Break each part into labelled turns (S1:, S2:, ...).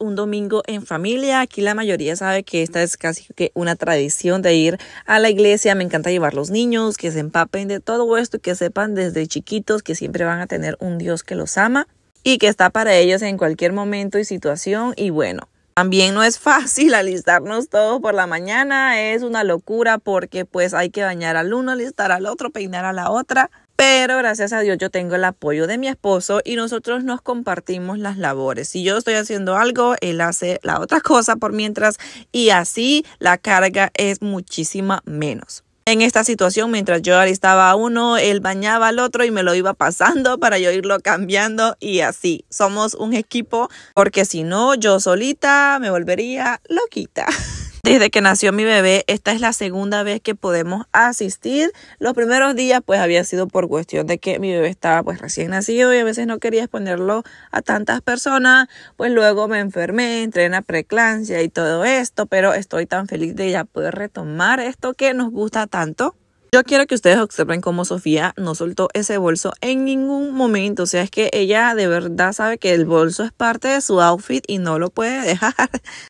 S1: un domingo en familia. Aquí la mayoría sabe que esta es casi que una tradición de ir a la iglesia. Me encanta llevar los niños, que se empapen de todo esto que sepan desde chiquitos que siempre van a tener un Dios que los ama y que está para ellos en cualquier momento y situación. Y bueno, también no es fácil alistarnos todos por la mañana, es una locura porque pues hay que bañar al uno, alistar al otro, peinar a la otra. Pero gracias a Dios yo tengo el apoyo de mi esposo y nosotros nos compartimos las labores. Si yo estoy haciendo algo, él hace la otra cosa por mientras y así la carga es muchísima menos en esta situación mientras yo alistaba a uno, él bañaba al otro y me lo iba pasando para yo irlo cambiando y así. Somos un equipo porque si no, yo solita me volvería loquita. Desde que nació mi bebé, esta es la segunda vez que podemos asistir. Los primeros días pues había sido por cuestión de que mi bebé estaba pues recién nacido y a veces no quería exponerlo a tantas personas. Pues luego me enfermé, entré en la preclancia y todo esto, pero estoy tan feliz de ya poder retomar esto que nos gusta tanto. Yo quiero que ustedes observen cómo Sofía no soltó ese bolso en ningún momento. O sea, es que ella de verdad sabe que el bolso es parte de su outfit y no lo puede dejar.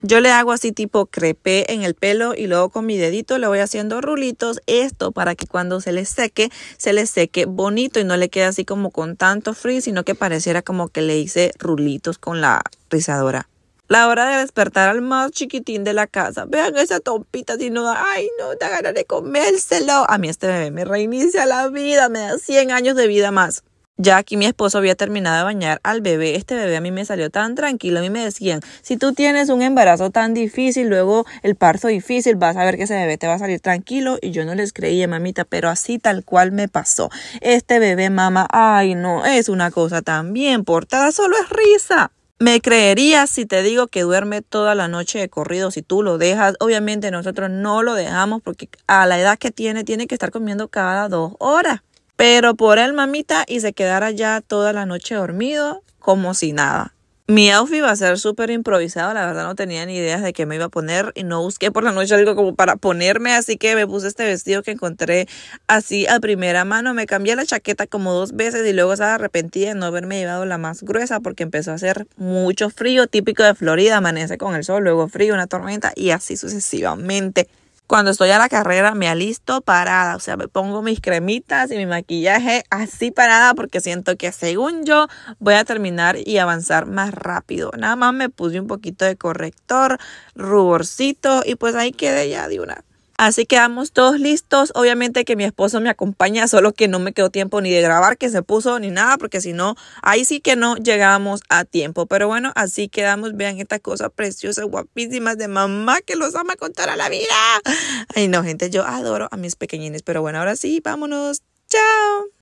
S1: Yo le hago así tipo crepé en el pelo y luego con mi dedito le voy haciendo rulitos. Esto para que cuando se le seque, se le seque bonito y no le quede así como con tanto frizz, sino que pareciera como que le hice rulitos con la rizadora. La hora de despertar al más chiquitín de la casa. Vean esa tompita si no Ay, no, te ganas de comérselo. A mí este bebé me reinicia la vida, me da 100 años de vida más. Ya aquí mi esposo había terminado de bañar al bebé. Este bebé a mí me salió tan tranquilo. A mí me decían, si tú tienes un embarazo tan difícil, luego el parto difícil, vas a ver que ese bebé te va a salir tranquilo. Y yo no les creía, mamita, pero así tal cual me pasó. Este bebé, mamá, ay no, es una cosa tan bien portada, solo es risa. ¿Me creerías si te digo que duerme toda la noche de corrido si tú lo dejas? Obviamente nosotros no lo dejamos porque a la edad que tiene tiene que estar comiendo cada dos horas. Pero por él mamita y se quedara ya toda la noche dormido como si nada. Mi outfit va a ser súper improvisado, la verdad no tenía ni ideas de qué me iba a poner y no busqué por la noche algo como para ponerme, así que me puse este vestido que encontré así a primera mano, me cambié la chaqueta como dos veces y luego se arrepentida de no haberme llevado la más gruesa porque empezó a hacer mucho frío, típico de Florida, amanece con el sol, luego frío, una tormenta y así sucesivamente cuando estoy a la carrera me alisto parada, o sea, me pongo mis cremitas y mi maquillaje así parada porque siento que según yo voy a terminar y avanzar más rápido. Nada más me puse un poquito de corrector, ruborcito y pues ahí quedé ya de una. Así quedamos todos listos. Obviamente que mi esposo me acompaña, solo que no me quedó tiempo ni de grabar, que se puso ni nada, porque si no, ahí sí que no llegamos a tiempo. Pero bueno, así quedamos. Vean estas cosas preciosas, guapísimas de mamá que los ama con toda la vida. Ay, no, gente, yo adoro a mis pequeñines. Pero bueno, ahora sí, vámonos. Chao.